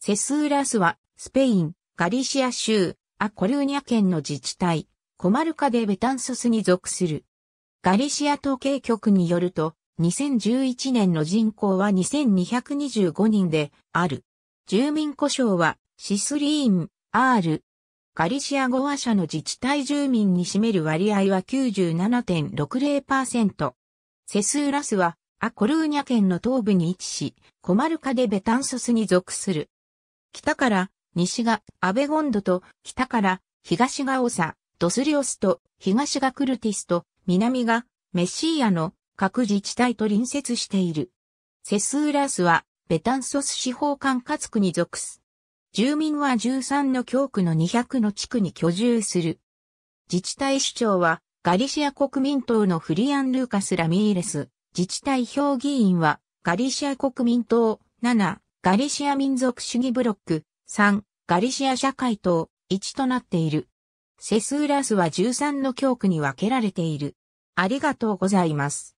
セスーラスは、スペイン、ガリシア州、アコルーニャ県の自治体、コマルカでベタンソスに属する。ガリシア統計局によると、2011年の人口は2225人である。住民故障は、シスリーン、R。ガリシア語話者の自治体住民に占める割合は97.60%。セスーラスは、アコルーニャ県の東部に位置し、コマルカでベタンソスに属する。北から西がアベゴンドと北から東がオサ、ドスリオスと東がクルティスと南がメシーアの各自治体と隣接している。セスーラースはベタンソス司法管轄区に属す。住民は13の教区の200の地区に居住する。自治体首長はガリシア国民党のフリアン・ルーカス・ラミーレス。自治体評議員はガリシア国民党7、ガリシア民族主義ブロック、3、ガリシア社会等、1となっている。セスーラスは13の教区に分けられている。ありがとうございます。